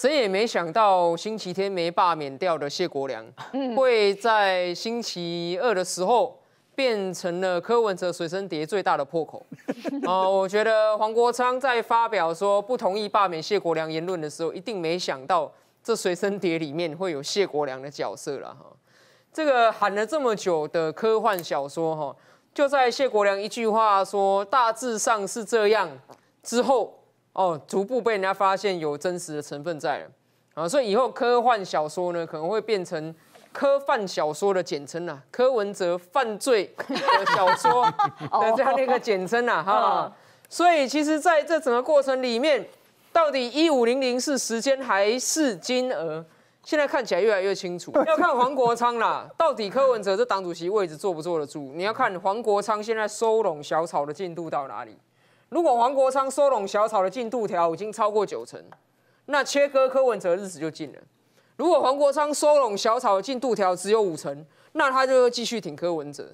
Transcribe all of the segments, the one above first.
谁也没想到，星期天没罢免掉的谢国良，会在星期二的时候变成了柯文哲随身碟最大的破口。哦，我觉得黄国昌在发表说不同意罢免谢国良言论的时候，一定没想到这随身碟里面会有谢国良的角色了哈。这个喊了这么久的科幻小说哈，就在谢国良一句话说大致上是这样之后。哦，逐步被人家发现有真实的成分在了，啊，所以以后科幻小说呢，可能会变成科幻小说的简称啊，柯文哲犯罪小说的 这样一个简称啊，哈。所以其实在这整个过程里面，到底一五零零是时间还是金额，现在看起来越来越清楚。要看黄国昌啦，到底柯文哲这党主席位置坐不坐得住？你要看黄国昌现在收拢小草的进度到哪里。如果黄国昌收拢小草的进度条已经超过九成，那切割柯文哲的日子就近了。如果黄国昌收拢小草的进度条只有五成，那他就会继续挺柯文哲。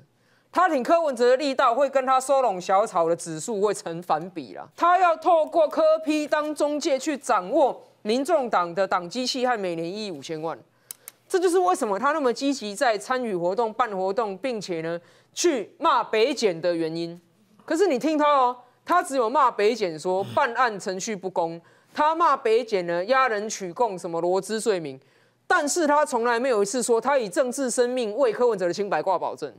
他挺柯文哲的力道会跟他收拢小草的指数会成反比了。他要透过科批当中介去掌握民众党的党机器和每年一亿五千万，这就是为什么他那么积极在参与活动、办活动，并且呢去骂北检的原因。可是你听他哦。他只有骂北检说办案程序不公，他骂北检呢压人取供什么罗织罪名，但是他从来没有一次说他以政治生命为柯文哲的清白挂保证。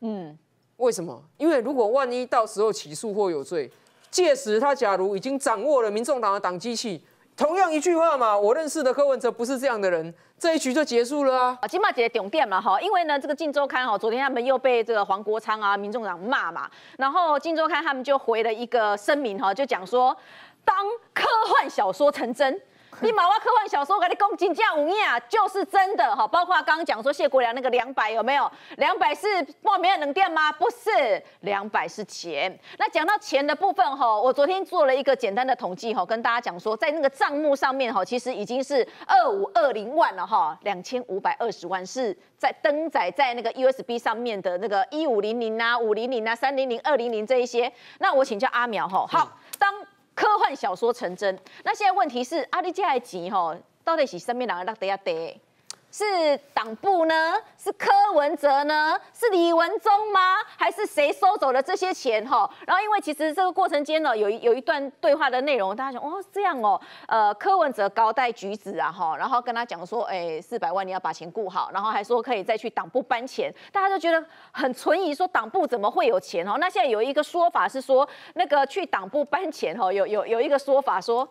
嗯，为什么？因为如果万一到时候起诉或有罪，届时他假如已经掌握了民众党的党机器。同样一句话嘛，我认识的柯文哲不是这样的人，这一局就结束了啊！金马姐懂点嘛哈，因为呢，这个《镜周刊》哈，昨天他们又被这个黄国昌啊、民众党骂嘛，然后《镜周刊》他们就回了一个声明哈，就讲说，当科幻小说成真。你麻瓜科幻小说，我跟你讲，金价唔啊，就是真的哈。包括刚刚讲说谢国良那个两百有没有？两百是莫名其冷跌吗？不是，两百是钱。那讲到钱的部分哈，我昨天做了一个简单的统计哈，跟大家讲说，在那个账目上面哈，其实已经是二五二零万了哈，两千五百二十万是在登载在那个 USB 上面的那个一五零零啊、五零零啊、三零零、二零零这一些。那我请教阿苗哈，好，当。科幻小说成真，那现在问题是阿里这的钱吼，到底是身边人个落地阿得？是党部呢？是柯文哲呢？是李文忠吗？还是谁收走了这些钱？哈，然后因为其实这个过程间呢，有有一段对话的内容，大家想，哦，这样哦，呃，柯文哲高带橘子啊，哈，然后跟他讲说，哎，四百万你要把钱顾好，然后还说可以再去党部搬钱，大家都觉得很存疑，说党部怎么会有钱？哦？那现在有一个说法是说，那个去党部搬钱，哈，有有有一个说法说。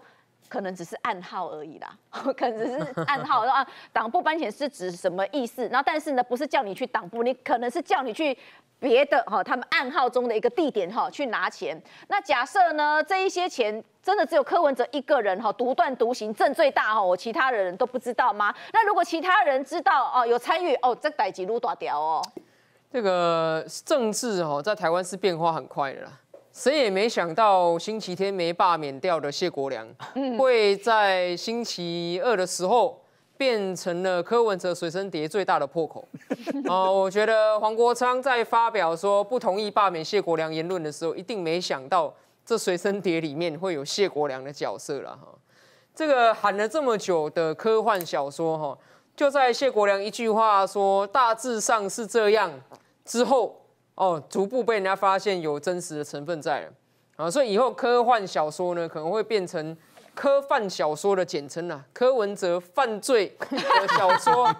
可能只是暗号而已啦，可能只是暗号啊，党部搬钱是指什么意思？然后但是呢，不是叫你去党部，你可能是叫你去别的哈，他们暗号中的一个地点哈，去拿钱。那假设呢，这一些钱真的只有柯文哲一个人哈，独断独行证最大哈，我其他的人都不知道吗？那如果其他人知道哦，有参与哦，这逮几路大屌哦。这个政治哦，在台湾是变化很快的。谁也没想到，星期天没罢免掉的谢国良，会在星期二的时候变成了柯文哲随身碟最大的破口。哦，我觉得黄国昌在发表说不同意罢免谢国良言论的时候，一定没想到这随身碟里面会有谢国良的角色了哈。这个喊了这么久的科幻小说哈，就在谢国良一句话说大致上是这样之后。哦，逐步被人家发现有真实的成分在了，啊，所以以后科幻小说呢，可能会变成科幻小说的简称啊，柯文哲犯罪小说的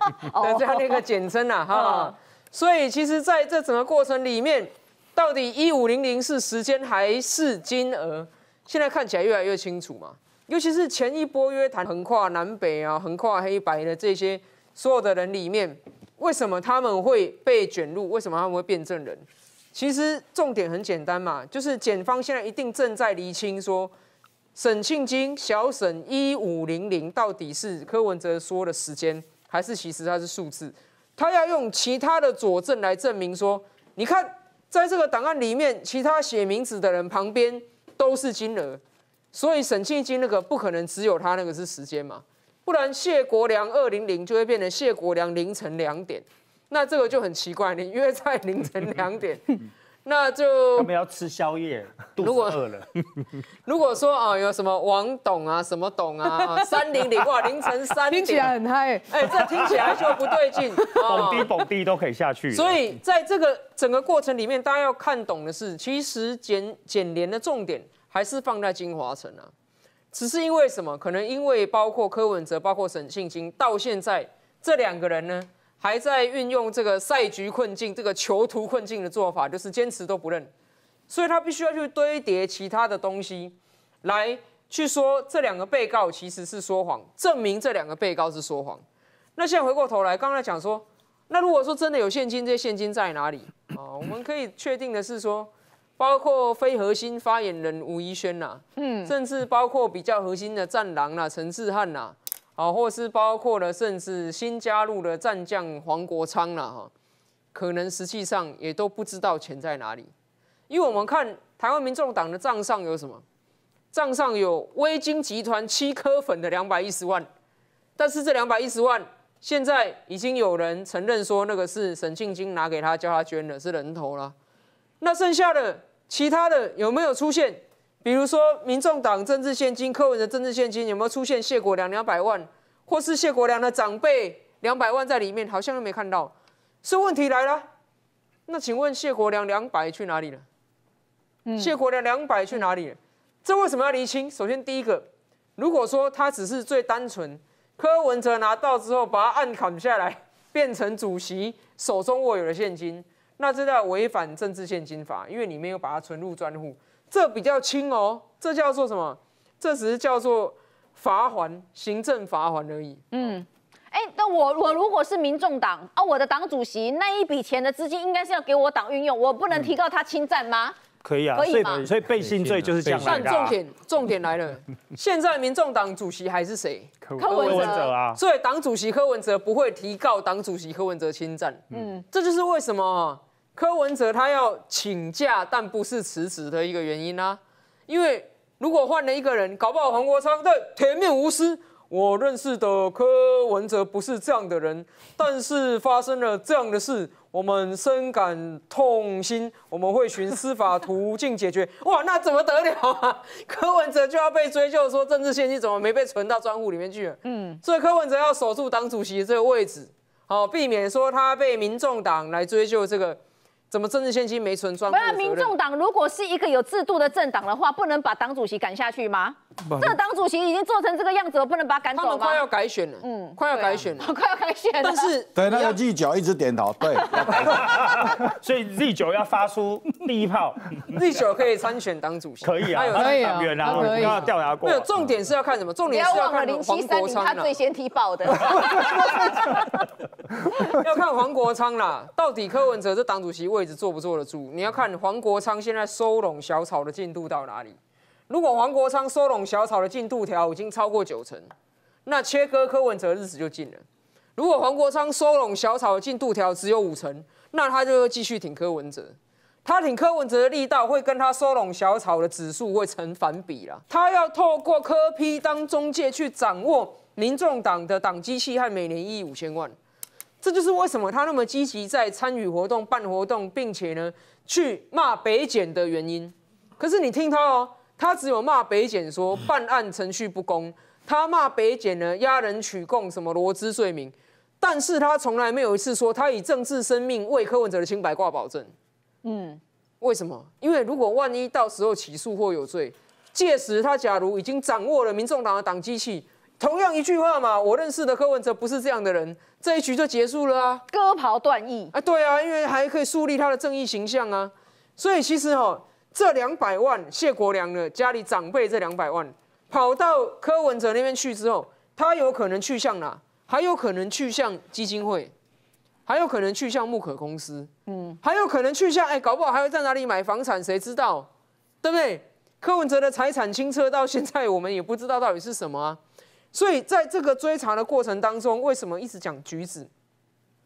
这样的一个简称啊。哈。所以其实在这整个过程里面，到底一五零零是时间还是金额？现在看起来越来越清楚嘛。尤其是前一波约谈横跨南北啊，横跨黑白的这些所有的人里面。为什么他们会被卷入？为什么他们会变证人？其实重点很简单嘛，就是检方现在一定正在厘清，说沈庆金、小沈一五零零到底是柯文哲说的时间，还是其实他是数字？他要用其他的佐证来证明说，你看在这个档案里面，其他写名字的人旁边都是金额，所以沈庆金那个不可能只有他那个是时间嘛。不然谢国良二零零就会变成谢国良凌晨两点，那这个就很奇怪。你约在凌晨两点，那就我 们要吃宵夜，肚子饿了。如果说啊有什么王董啊什么董啊 三零零哇，凌晨三点，听起来嗨，哎，这听起来就不对劲。蹦迪蹦迪都可以下去。所以在这个整个过程里面，大家要看懂的是，其实简简联的重点还是放在金华城啊。只是因为什么？可能因为包括柯文哲，包括沈庆金，到现在这两个人呢，还在运用这个赛局困境、这个囚徒困境的做法，就是坚持都不认，所以他必须要去堆叠其他的东西，来去说这两个被告其实是说谎，证明这两个被告是说谎。那现在回过头来，刚才讲说，那如果说真的有现金，这些现金在哪里啊？我们可以确定的是说。包括非核心发言人吴怡轩啦，嗯，甚至包括比较核心的战狼啦、陈志汉啦，啊，或是包括了甚至新加入的战将黄国昌啦，哈，可能实际上也都不知道钱在哪里。因为我们看台湾民众党的账上有什么，账上有微晶集团七颗粉的两百一十万，但是这两百一十万现在已经有人承认说那个是沈庆金拿给他叫他捐的，是人头了，那剩下的。其他的有没有出现？比如说民众党政治现金，柯文哲政治现金有没有出现？谢国梁两百万，或是谢国梁的长辈两百万在里面，好像又没看到。是问题来了，那请问谢国梁两百去哪里了？谢国梁两百去哪里？这为什么要厘清？首先第一个，如果说他只是最单纯，柯文哲拿到之后把它按砍下来，变成主席手中握有的现金。那这叫违反政治献金法，因为你没有把它存入专户，这比较轻哦。这叫做什么？这只是叫做罚还行政罚还而已。嗯，哎，那我我如果是民众党啊，我的党主席那一笔钱的资金应该是要给我党运用，我不能提告他侵占吗？可以啊，可以吗？所以背信罪就是这样的。重点重点来了，现在民众党主席还是谁？柯文哲啊。所以党主席柯文哲不会提告党主席柯文哲侵占。嗯，这就是为什么。柯文哲他要请假，但不是辞职的一个原因啊。因为如果换了一个人，搞不好黄国昌对铁面无私。我认识的柯文哲不是这样的人。但是发生了这样的事，我们深感痛心。我们会循司法途径解决。哇，那怎么得了啊？柯文哲就要被追究，说政治献金怎么没被存到专户里面去？嗯，所以柯文哲要守住党主席这个位置，好避免说他被民众党来追究这个。怎么政治献金没存？不要，民众党如果是一个有制度的政党的话，不能把党主席赶下去吗？这党主席已经做成这个样子，不能把他赶走吗？他们快要改选了，嗯，快要改选了，快要改选。但是对，那个 Z 九一直点头，对。所以 Z 九要发出第一炮，z 九可以参选党主席。可以啊，他有党员啊，不要掉牙过。没有重点是要看什么？重点是要看黄国昌了，他最先提报的。要看黄国昌啦，到底柯文哲这党主席位置坐不坐得住？你要看黄国昌现在收拢小草的进度到哪里？如果黄国昌收拢小草的进度条已经超过九成，那切割柯文哲的日子就近了。如果黄国昌收拢小草的进度条只有五成，那他就继续挺柯文哲。他挺柯文哲的力道会跟他收拢小草的指数会成反比啦。他要透过柯批当中介去掌握民众党的党机器和每年一亿五千万，这就是为什么他那么积极在参与活动、办活动，并且呢去骂北检的原因。可是你听他哦。他只有骂北检说办案程序不公，他骂北检呢压人取供什么罗织罪名，但是他从来没有一次说他以政治生命为柯文哲的清白挂保证。嗯，为什么？因为如果万一到时候起诉或有罪，届时他假如已经掌握了民众党的党机器，同样一句话嘛，我认识的柯文哲不是这样的人，这一局就结束了啊。割袍断义啊，对啊，因为还可以树立他的正义形象啊，所以其实哈。这两百万谢国良的家里长辈这两百万跑到柯文哲那边去之后，他有可能去向哪？还有可能去向基金会，还有可能去向木可公司，嗯，还有可能去向哎，搞不好还会在哪里买房产，谁知道，对不对？柯文哲的财产清车到现在我们也不知道到底是什么啊。所以在这个追查的过程当中，为什么一直讲橘子？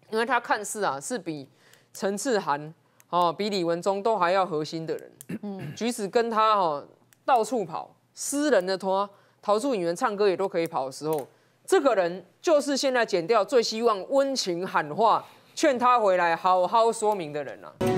因为他看似啊是比陈志涵。哦，比李文忠都还要核心的人，举止跟他到处跑，私人的拖逃出演院唱歌也都可以跑的时候，这个人就是现在剪掉最希望温情喊话劝他回来好好说明的人啊。